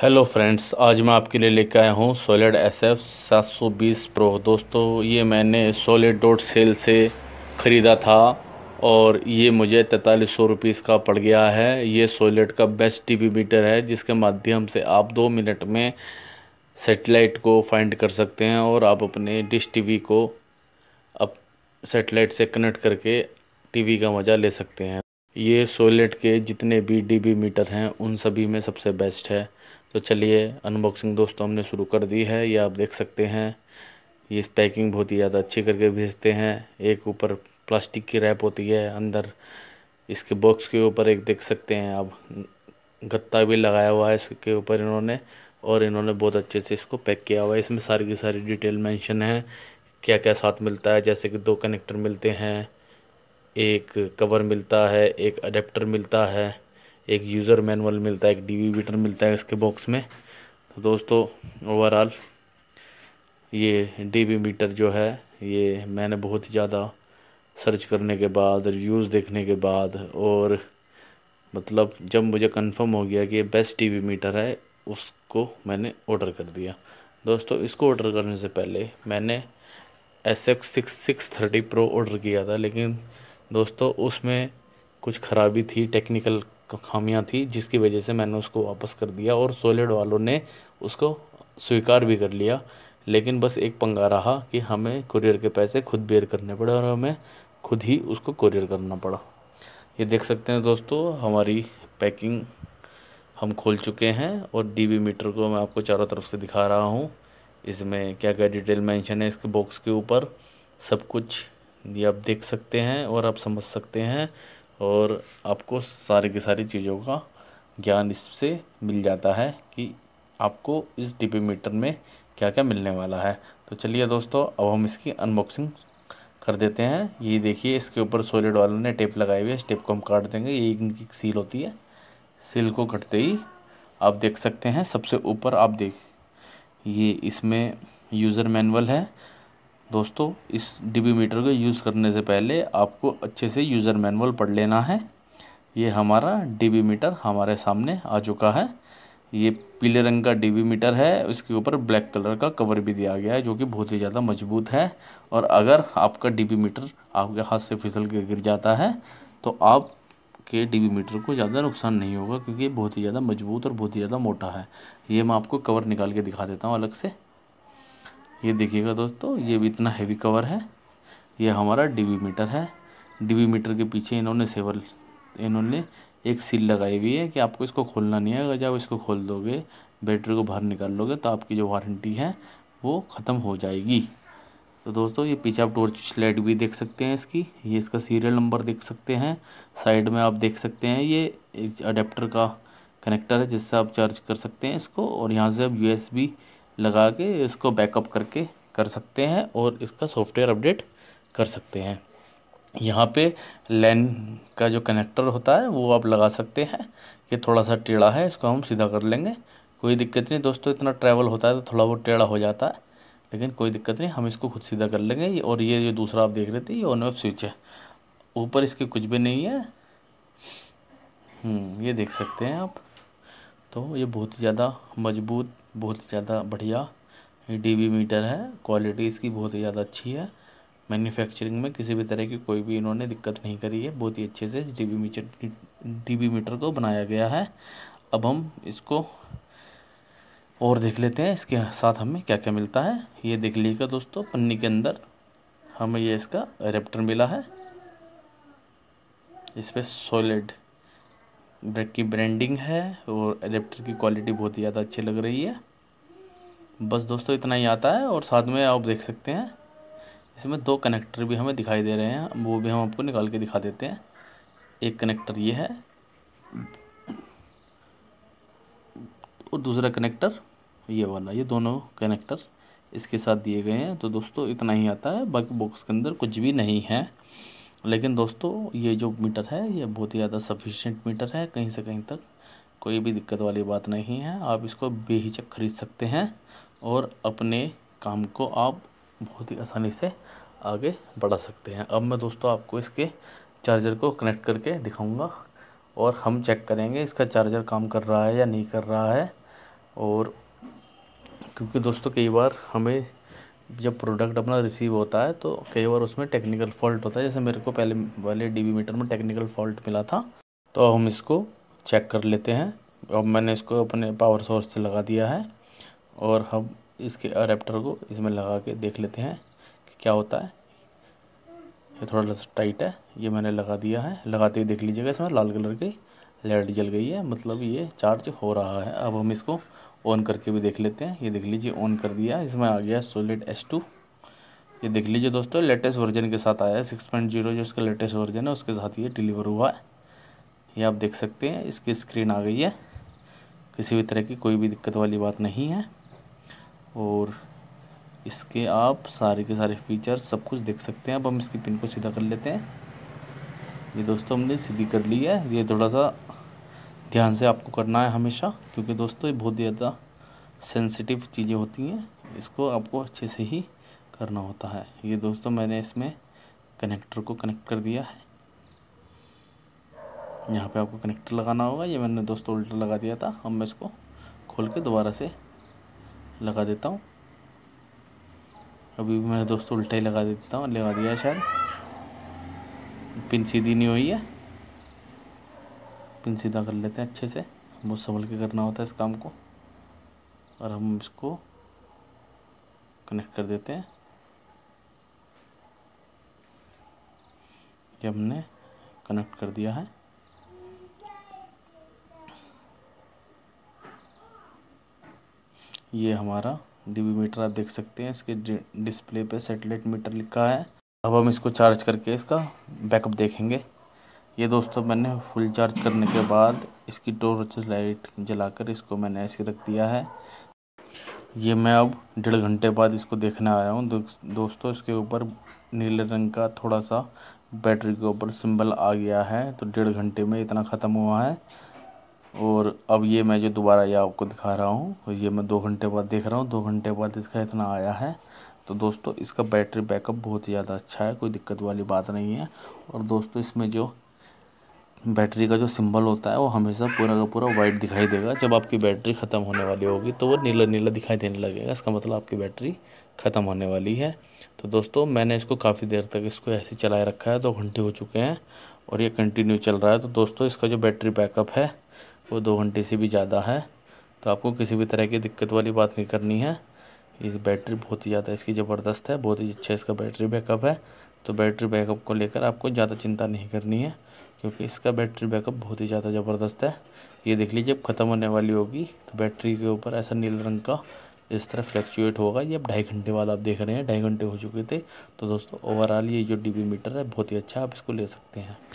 hello friends आज मैं आपके लिए लेकर आया हूँ सोलेड एस एफ सात सौ बीस प्रो दोस्तों ये मैंने सोलेड डॉट सेल से ख़रीदा था और ये मुझे तैंतालीस सौ रुपीज़ का पड़ गया है ये सोलेड का बेस्ट टी मीटर है जिसके माध्यम से आप दो मिनट में सेटेलाइट को फाइंड कर सकते हैं और आप अपने डिश टीवी को अप सेटेलाइट से कनेक्ट करके टीवी का मज़ा ले सकते हैं ये सोलेट के जितने भी डीबी मीटर हैं उन सभी में सबसे बेस्ट है तो चलिए अनबॉक्सिंग दोस्तों हमने शुरू कर दी है ये आप देख सकते हैं ये पैकिंग बहुत ही ज़्यादा अच्छी करके भेजते हैं एक ऊपर प्लास्टिक की रैप होती है अंदर इसके बॉक्स के ऊपर एक देख सकते हैं आप गत्ता भी लगाया हुआ है इसके ऊपर इन्होंने और इन्होंने बहुत अच्छे से इसको पैक किया हुआ है इसमें सारी की सारी डिटेल मैंशन है क्या क्या साथ मिलता है जैसे कि दो कनेक्टर मिलते हैं एक कवर मिलता है एक अडेप्टर मिलता है एक यूज़र मैनुअल मिलता है एक डी बीटर मिलता है इसके बॉक्स में तो दोस्तों ओवरऑल ये डी मीटर जो है ये मैंने बहुत ही ज़्यादा सर्च करने के बाद रिव्यूज़ देखने के बाद और मतलब जब मुझे कंफर्म हो गया कि ये बेस्ट टी मीटर है उसको मैंने ऑर्डर कर दिया दोस्तों इसको ऑर्डर करने से पहले मैंने S F six six thirty pro order किया था लेकिन दोस्तों उसमें कुछ ख़राबी थी टेक्निकल खामियां थी जिसकी वजह से मैंने उसको वापस कर दिया और सोलेड वालों ने उसको स्वीकार भी कर लिया लेकिन बस एक पंगा रहा कि हमें कुरियर के पैसे खुद बेयर करने पड़े और हमें खुद ही उसको कुरियर करना पड़ा ये देख सकते हैं दोस्तों हमारी पैकिंग हम खोल चुके हैं और डीबी मीटर को मैं आपको चारों तरफ से दिखा रहा हूँ इसमें क्या क्या डिटेल मेंशन है इसके बॉक्स के ऊपर सब कुछ ये आप देख सकते हैं और आप समझ सकते हैं और आपको सारी की सारी चीज़ों का ज्ञान इससे मिल जाता है कि आपको इस डिब्बे मीटर में क्या क्या मिलने वाला है तो चलिए दोस्तों अब हम इसकी अनबॉक्सिंग कर देते हैं ये देखिए इसके ऊपर सोलिड वालों ने टेप लगाई हुई है इस टेप को हम काट देंगे ये इनकी सील होती है सील को कटते ही आप देख सकते हैं सबसे ऊपर आप देख ये इसमें यूज़र मैनुअल है दोस्तों इस डीबी मीटर को यूज़ करने से पहले आपको अच्छे से यूज़र मैनुअल पढ़ लेना है ये हमारा डीबी मीटर हमारे सामने आ चुका है ये पीले रंग का डीबी मीटर है इसके ऊपर ब्लैक कलर का कवर भी दिया गया है जो कि बहुत ही ज़्यादा मजबूत है और अगर आपका डीबी मीटर आपके हाथ से फिसल के गिर जाता है तो आप के डीबी मीटर को ज़्यादा नुकसान नहीं होगा क्योंकि ये बहुत ही ज़्यादा मजबूत और बहुत ही ज़्यादा मोटा है ये मैं आपको कवर निकाल के दिखा देता हूँ अलग से ये देखिएगा दोस्तों ये भी इतना हैवी कवर है ये हमारा डीबी मीटर है डीबी मीटर के पीछे इन्होंने सेवल इन्होंने एक सील लगाई हुई है कि आपको इसको खोलना नहीं है अगर जब इसको खोल दोगे बैटरी को बाहर निकाल लोगे तो आपकी जो वारंटी है वो ख़त्म हो जाएगी तो दोस्तों ये पीछे आप टोर्च लाइट भी देख सकते हैं इसकी ये इसका सीरियल नंबर देख सकते हैं साइड में आप देख सकते हैं ये एक अडेप्टर का कनेक्टर है जिससे आप चार्ज कर सकते हैं इसको और यहाँ से आप यूएसबी लगा के इसको बैकअप करके कर सकते हैं और इसका सॉफ्टवेयर अपडेट कर सकते हैं यहाँ पे लैन का जो कनेक्टर होता है वो आप लगा सकते हैं ये थोड़ा सा टेढ़ा है इसको हम सीधा कर लेंगे कोई दिक्कत नहीं दोस्तों इतना ट्रैवल होता है तो थोड़ा बहुत टेढ़ा हो जाता है लेकिन कोई दिक्कत नहीं हम इसको खुद सीधा कर लेंगे और ये जो दूसरा आप देख रहे थे ये ऑन ऑफ स्विच है ऊपर इसके कुछ भी नहीं है हम्म, ये देख सकते हैं आप तो ये बहुत ही ज़्यादा मजबूत बहुत ही ज़्यादा बढ़िया डी मीटर है क्वालिटी इसकी बहुत ही ज़्यादा अच्छी है मैन्युफैक्चरिंग में किसी भी तरह की कोई भी इन्होंने दिक्कत नहीं करी है बहुत ही अच्छे से इस डी मीटर डी मीटर को बनाया गया है अब हम इसको और देख लेते हैं इसके साथ हमें क्या क्या मिलता है ये देख लीजिएगा दोस्तों पन्नी के अंदर हमें ये इसका रेप्टर मिला है इस पर सॉलिड ब्रेक की ब्रांडिंग है और एडेप्टर की क्वालिटी बहुत ही ज़्यादा अच्छी लग रही है बस दोस्तों इतना ही आता है और साथ में आप देख सकते हैं इसमें दो कनेक्टर भी हमें दिखाई दे रहे हैं वो भी हम आपको निकाल के दिखा देते हैं एक कनेक्टर ये है और दूसरा कनेक्टर ये वाला ये दोनों कनेक्टर इसके साथ दिए गए हैं तो दोस्तों इतना ही आता है बाकी बॉक्स के अंदर कुछ भी नहीं है लेकिन दोस्तों ये जो मीटर है ये बहुत ही ज़्यादा सफिशेंट मीटर है कहीं से कहीं तक कोई भी दिक्कत वाली बात नहीं है आप इसको बेहिचक खरीद सकते हैं और अपने काम को आप बहुत ही आसानी से आगे बढ़ा सकते हैं अब मैं दोस्तों आपको इसके चार्जर को कनेक्ट करके दिखाऊंगा और हम चेक करेंगे इसका चार्जर काम कर रहा है या नहीं कर रहा है और क्योंकि दोस्तों कई बार हमें जब प्रोडक्ट अपना रिसीव होता है तो कई बार उसमें टेक्निकल फॉल्ट होता है जैसे मेरे को पहले वाले डी मीटर में टेक्निकल फॉल्ट मिला था तो हम इसको चेक कर लेते हैं अब मैंने इसको अपने पावर सोर्स से लगा दिया है और हम इसके अडेप्टर को इसमें लगा के देख लेते हैं कि क्या होता है ये थोड़ा सा टाइट है ये मैंने लगा दिया है लगाते ही देख लीजिएगा इसमें लाल कलर की लाइट जल गई है मतलब ये चार्ज हो रहा है अब हम इसको ऑन करके भी देख लेते हैं ये देख लीजिए ऑन कर दिया इसमें आ गया सोलिड एस टू ये देख लीजिए दोस्तों लेटेस्ट वर्जन के साथ आया है सिक्स पॉइंट जीरो जो इसका लेटेस्ट वर्जन है उसके साथ ये डिलीवर हुआ है ये आप देख सकते हैं इसकी स्क्रीन आ गई है किसी भी तरह की कोई भी दिक्कत वाली बात नहीं है और इसके आप सारे के सारे फीचर सब कुछ देख सकते हैं अब हम इसकी पिन को सीधा कर लेते हैं ये दोस्तों हमने सीधी कर ली है ये थोड़ा सा ध्यान से आपको करना है हमेशा क्योंकि दोस्तों ये बहुत ज़्यादा सेंसिटिव चीज़ें होती हैं इसको आपको अच्छे से ही करना होता है ये दोस्तों मैंने इसमें कनेक्टर को कनेक्ट कर दिया है यहाँ पे आपको कनेक्टर लगाना होगा ये मैंने दोस्तों उल्टा लगा दिया था अब मैं इसको खोल के दोबारा से लगा देता हूँ अभी भी मैंने दोस्तों उल्टा ही लगा देता हूँ लगा दिया है शायद पिन सीधी नहीं हुई है पिन सीधा कर लेते हैं अच्छे से बहुत संभल के करना होता है इस काम को और हम इसको कनेक्ट कर देते हैं ये हमने कनेक्ट कर दिया है ये हमारा डीबी मीटर आप देख सकते हैं इसके डिस्प्ले पे सेटेलाइट मीटर लिखा है अब हम इसको चार्ज करके इसका बैकअप देखेंगे ये दोस्तों मैंने फुल चार्ज करने के बाद इसकी टोर्च लाइट जलाकर इसको मैंने ऐसे रख दिया है ये मैं अब डेढ़ घंटे बाद इसको देखने आया हूँ दो, दोस्तों इसके ऊपर नीले रंग का थोड़ा सा बैटरी के ऊपर सिंबल आ गया है तो डेढ़ घंटे में इतना ख़त्म हुआ है और अब ये मैं जो दोबारा ये आपको दिखा रहा हूँ ये मैं दो घंटे बाद देख रहा हूँ दो घंटे बाद इसका इतना आया है तो दोस्तों इसका बैटरी बैकअप बहुत ही ज़्यादा अच्छा है कोई दिक्कत वाली बात नहीं है और दोस्तों इसमें जो बैटरी का जो सिंबल होता है वो हमेशा पूरा का पूरा वाइट दिखाई देगा जब आपकी बैटरी ख़त्म होने वाली होगी तो वो नीला नीला दिखाई देने लगेगा इसका मतलब आपकी बैटरी ख़त्म होने वाली है तो दोस्तों मैंने इसको काफ़ी देर तक इसको ऐसे चलाए रखा है दो घंटे हो चुके हैं और ये कंटिन्यू चल रहा है तो दोस्तों इसका जो बैटरी बैकअप है वो दो घंटे से भी ज़्यादा है तो आपको किसी भी तरह की दिक्कत वाली बात नहीं करनी है इस बैटरी बहुत ही ज़्यादा इसकी ज़बरदस्त है बहुत ही अच्छा इसका बैटरी बैकअप है तो बैटरी बैकअप को लेकर आपको ज़्यादा चिंता नहीं करनी है क्योंकि इसका बैटरी बैकअप बहुत ही ज़्यादा ज़बरदस्त है ये देख लीजिए जब ख़त्म होने वाली होगी तो बैटरी के ऊपर ऐसा नील रंग का इस तरह फ्लैक्चुएट होगा ये अब ढाई घंटे बाद आप देख रहे हैं ढाई घंटे हो चुके थे तो दोस्तों ओवरऑल ये जो डी मीटर है बहुत ही अच्छा आप इसको ले सकते हैं